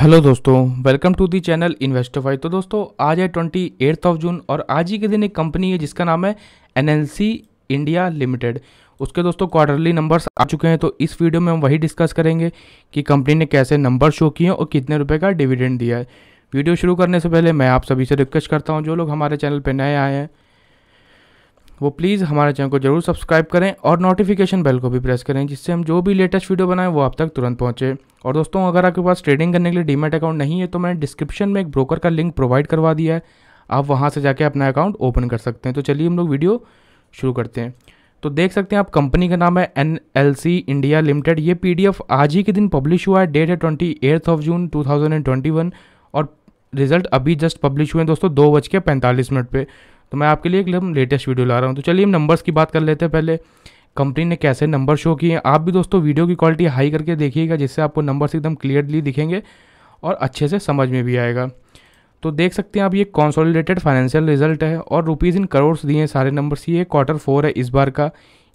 hello दोस्तों welcome to the channel Investofy तो दोस्तों आज है ट्वेंटी एट्थ ऑफ जून और आज ही के दिन एक कंपनी है जिसका नाम है एनएलसी इंडिया लिमिटेड उसके दोस्तों क्वार्टरली नंबर्स आ चुके हैं तो इस वीडियो में हम वही डिस्कस करेंगे कि कंपनी ने कैसे नंबर शो किए और कितने रुपए का डिविडेंड दिया है वीडियो शुरू करने से पहले मैं आप सभी से रिक्वेस्ट करता हूँ जो लोग हमारे चैनल पर नए आए हैं वो प्लीज़ हमारे चैनल को जरूर सब्सक्राइब करें और नोटिफिकेशन बेल को भी प्रेस करें जिससे हम जो भी लेटेस्ट वीडियो बनाएं वो आप तक तुरंत पहुंचे और दोस्तों अगर आपके पास ट्रेडिंग करने के लिए डीमेट अकाउंट नहीं है तो मैंने डिस्क्रिप्शन में एक ब्रोकर का लिंक प्रोवाइड करवा दिया है आप वहाँ से जाके अपना अकाउंट ओपन कर सकते हैं तो चलिए हम लोग वीडियो शुरू करते हैं तो देख सकते हैं आप कंपनी का नाम है एन इंडिया लिमिटेड ये पी आज ही के दिन पब्लिश हुआ है डेट है ट्वेंटी ऑफ जून टू और रिजल्ट अभी जस्ट पब्लिश हुए हैं दोस्तों दो बज के पैंतालीस मिनट पर तो मैं आपके लिए एकदम लेटेस्ट वीडियो ला रहा हूँ तो चलिए हम नंबर्स की बात कर लेते हैं पहले कंपनी ने कैसे नंबर शो किए आप भी दोस्तों वीडियो की क्वालिटी हाई करके देखिएगा जिससे आपको नंबर्स एकदम क्लियरली दिखेंगे और अच्छे से समझ में भी आएगा तो देख सकते हैं आप ये कॉन्सोलिडेटेड फाइनेंशियल रिजल्ट है और रुपीज़ इन करोड़्स दिए हैं सारे नंबर्स ये क्वार्टर फोर है इस बार का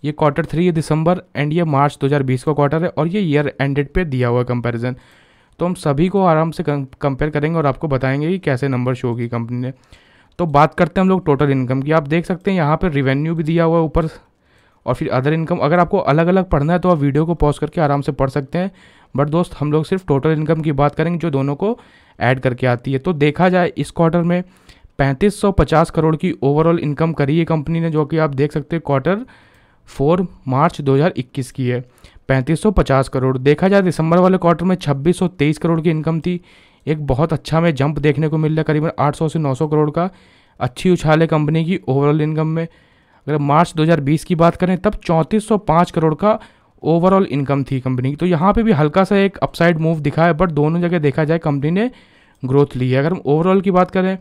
ये क्वार्टर थ्री है दिसंबर एंड ये मार्च 2020 का क्वार्टर है और ये ईयर एंडेड पे दिया हुआ कंपैरिजन तो हम सभी को आराम से कंपेयर करेंगे और आपको बताएंगे कि कैसे नंबर शो की कंपनी ने तो बात करते हैं हम लोग टोटल इनकम की आप देख सकते हैं यहाँ पर रिवेन्यू भी दिया हुआ है ऊपर और फिर अदर इनकम अगर आपको अलग अलग पढ़ना है तो आप वीडियो को पॉज करके आराम से पढ़ सकते हैं बट दोस्त हम लोग सिर्फ टोटल इनकम की बात करेंगे जो दोनों को ऐड करके आती है तो देखा जाए इस क्वार्टर में 3550 करोड़ की ओवरऑल इनकम करी है कंपनी ने जो कि आप देख सकते हैं क्वार्टर फोर मार्च 2021 की है 3550 करोड़ देखा जाए दिसंबर वाले क्वार्टर में छब्बीस करोड़ की इनकम थी एक बहुत अच्छा हमें जंप देखने को मिल रहा है करीबन 800 से 900 करोड़ का अच्छी उछाल है कंपनी की ओवरऑल इनकम में अगर मार्च 2020 की बात करें तब 3405 करोड़ का ओवरऑल इनकम थी कंपनी की तो यहाँ पे भी हल्का सा एक अपसाइड मूव दिखा है बट दोनों जगह देखा जाए कंपनी ने ग्रोथ ली है अगर हम ओवरऑल की बात करें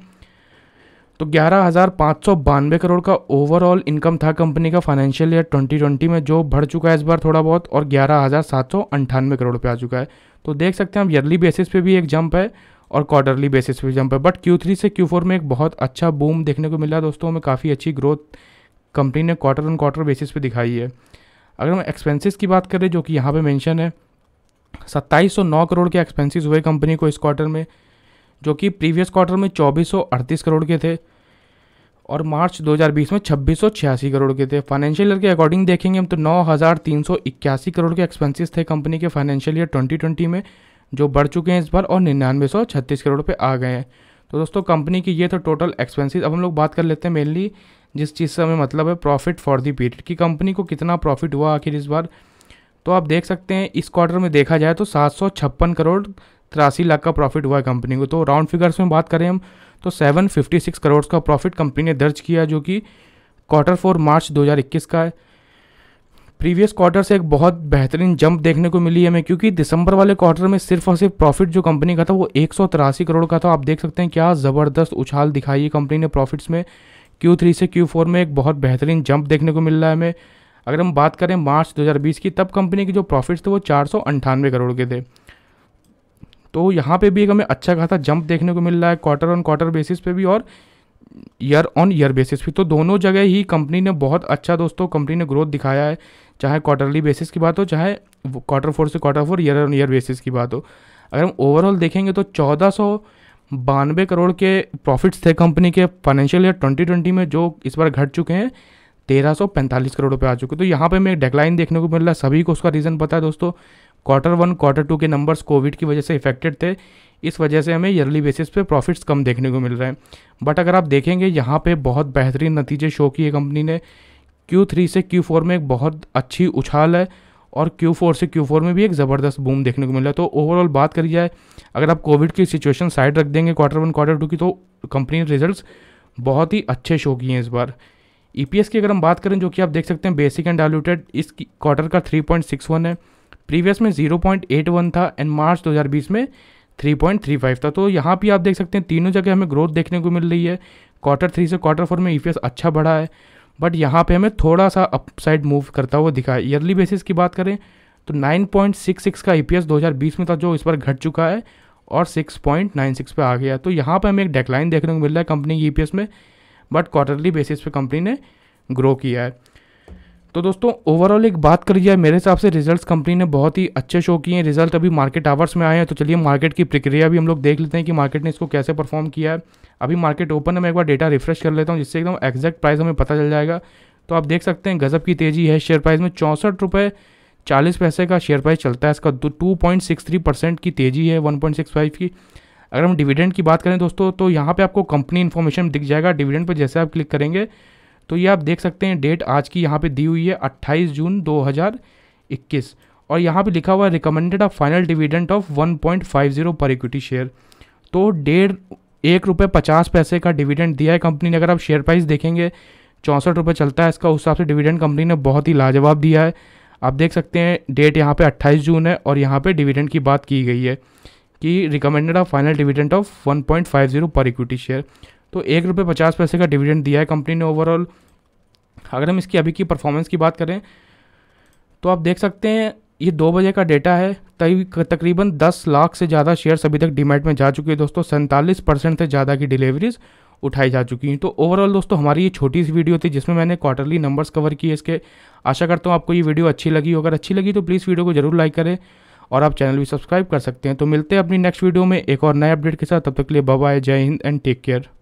तो ग्यारह हज़ार पाँच सौ बानवे करोड़ का ओवरऑल इनकम था कंपनी का फाइनेंशियल ईयर 2020 में जो बढ़ चुका है इस बार थोड़ा बहुत और ग्यारह हज़ार सात सौ अंठानवे करोड़ पे आ चुका है तो देख सकते हैं हम ईयरली बेसिस पे भी एक जंप है और क्वार्टरली बेसिस पे भी जंप है बट Q3 से Q4 में एक बहुत अच्छा बूम देखने को मिला दोस्तों हमें काफ़ी अच्छी ग्रोथ कंपनी ने क्वार्टर ऑन क्वार्टर बेसिस पे दिखाई है अगर हम एक्सपेंसिस की बात करें जो कि यहाँ पे मेंशन है 2709 करोड़ के एक्सपेंसिस हुए कंपनी को इस क्वार्टर में जो कि प्रीवियस क्वार्टर में चौबीस करोड़ के थे और मार्च 2020 में छब्बीस करोड़ के थे फाइनेंशियल ईयर के अकॉर्डिंग देखेंगे हम तो नौ करोड़ के एक्सपेंसिस थे कंपनी के फाइनेंशियल ईयर 2020 में जो बढ़ चुके हैं इस बार और निन्यानवे करोड़ पे आ गए हैं तो दोस्तों कंपनी की ये तो टोटल एक्सपेंसिस अब हम लोग बात कर लेते हैं मेनली जिस चीज़ से हमें मतलब है प्रॉफिट फॉर दी पीरियड कि कंपनी को कितना प्रॉफिट हुआ आखिर इस बार तो आप देख सकते हैं इस क्वार्टर में देखा जाए तो सात करोड़ तिरासी लाख का प्रॉफिट हुआ है कंपनी को तो राउंड फिगर्स में बात करें हम तो 756 करोड़ का प्रॉफिट कंपनी ने दर्ज किया जो कि क्वार्टर फोर मार्च 2021 का है प्रीवियस क्वार्टर से एक बहुत बेहतरीन जंप देखने को मिली हमें क्योंकि दिसंबर वाले क्वार्टर में सिर्फ और सिर्फ प्रॉफिट जो कंपनी का था वो एक करोड़ का था आप देख सकते हैं क्या ज़बरदस्त उछाल दिखाई है कंपनी ने प्रॉफिट्स में Q3 से Q4 में एक बहुत बेहतरीन जंप देखने को मिल रहा है हमें अगर हम बात करें मार्च 2020 की तब कंपनी के जो प्रॉफिट्स थे वो चार करोड़ के थे तो यहाँ पे भी एक हमें अच्छा खासा जंप देखने को मिल रहा है क्वार्टर ऑन क्वार्टर बेसिस पे भी और ईयर ऑन ईयर बेसिस पे तो दोनों जगह ही कंपनी ने बहुत अच्छा दोस्तों कंपनी ने ग्रोथ दिखाया है चाहे क्वार्टरली बेसिस की बात हो चाहे क्वार्टर फोर से quarter four year on year basis की बात हो अगर हम ओवरऑल देखेंगे तो चौदह सौ बानवे करोड़ के प्रॉफिट्स थे कंपनी के फाइनेंशियल ईयर ट्वेंटी ट्वेंटी में जो इस बार घट चुके हैं तेरह सौ पैंतालीस करोड़ रुपये आ चुके तो यहाँ पे हमें एक डेक्लाइन देखने को मिल रहा है सभी को उसका रीज़न पता है दोस्तों क्वार्टर वन क्वार्टर टू के नंबर्स कोविड की वजह से इफेक्टेड थे इस वजह से हमें ईयरली बेसिस पे प्रॉफिट्स कम देखने को मिल रहे हैं बट अगर आप देखेंगे यहाँ पे बहुत बेहतरीन नतीजे शो किए कंपनी ने Q3 से Q4 में एक बहुत अच्छी उछाल है और Q4 से Q4 में भी एक ज़बरदस्त बूम देखने को मिला तो ओवरऑल बात करी जाए अगर आप कोविड की सिचुएशन साइड रख देंगे क्वार्टर वन क्वार्टर टू की तो कंपनी ने रिजल्ट बहुत ही अच्छे शो किए हैं इस बार ई e की अगर हम बात करें जो कि आप देख सकते हैं बेसिक एंड डायलूटेड इस क्वार्टर का थ्री है प्रीवियस में 0.81 था एंड मार्च 2020 में 3.35 था तो यहाँ भी आप देख सकते हैं तीनों जगह हमें ग्रोथ देखने को मिल रही है क्वार्टर थ्री से क्वार्टर फोर में ई e अच्छा बढ़ा है बट यहाँ पे हमें थोड़ा सा अपसाइड मूव करता हुआ दिखा है ईयरली बेसिस की बात करें तो 9.66 का ई e 2020 में था जो इस बार घट चुका है और 6.96 पे आ गया तो यहाँ पे हमें एक डेकलाइन देखने को मिल रहा है कंपनी की ई e में बट क्वार्टरली बेसिस पे कंपनी ने ग्रो किया है तो दोस्तों ओवरऑल एक बात करी जाए मेरे हिसाब से रिजल्ट्स कंपनी ने बहुत ही अच्छे शो किए हैं रिजल्ट अभी मार्केट आवर्स में आए हैं तो चलिए मार्केट की प्रक्रिया भी हम लोग देख लेते हैं कि मार्केट ने इसको कैसे परफॉर्म किया है अभी मार्केट ओपन है मैं एक बार डेटा रिफ्रेश कर लेता हूँ जिससे एकदम एक्जैक्ट प्राइस हमें पता चल जाएगा तो आप देख सकते हैं गज़ब की तेज़ी है शेयर प्राइस में चौंसठ रुपये चालीस पैसे का शेयर प्राइस चलता है इसका two point six three percent की तेज़ी है वन पॉइंट सिक्स फाइव की अगर हम डिविडेंड की बात करें दोस्तों तो यहाँ पे आपको कंपनी इन्फॉर्मेशन दिख जाएगा डिविडेंड पर जैसे आप क्लिक करेंगे तो ये आप देख सकते हैं डेट आज की यहाँ पे दी हुई है 28 जून 2021 और यहाँ पे लिखा हुआ है recommended a final dividend of 1.50 per equity share तो डेढ़ एक रुपये पचास पैसे का डिविडेंड दिया है कंपनी ने अगर आप शेयर प्राइस देखेंगे चौंसठ रुपये चलता है इसका उस हिसाब से डिविडेंड कंपनी ने बहुत ही लाजवाब दिया है आप देख सकते हैं डेट यहाँ पे 28 जून है और यहाँ पे डिविडेंड की बात की गई है कि recommended a final dividend of 1.50 per equity share तो एक रुपये पचास पैसे का डिविडेंड दिया है कंपनी ने ओवरऑल अगर हम इसकी अभी की परफॉर्मेंस की बात करें तो आप देख सकते हैं ये दो बजे का डेटा है तकरीबन दस लाख से ज़्यादा शेयर्स अभी तक डिमेट में जा चुके हैं दोस्तों सैंतालीस परसेंट से ज़्यादा की डिलीवरीज उठाई जा चुकी हैं तो ओवरऑल दोस्तों हमारी ये छोटी सी वीडियो थी जिसमें मैंने क्वार्टरली नंबर्स कवर किए इसके आशा करता हूँ आपको ये वीडियो अच्छी लगी हो अगर अच्छी लगी तो प्लीज़ वीडियो को जरूर लाइक करें और आप चैनल भी सब्सक्राइब कर सकते हैं तो मिलते हैं अपनी नेक्स्ट वीडियो में एक और नए अपडेट के साथ तब तक के लिए बाय जय हिंद एंड टेक केयर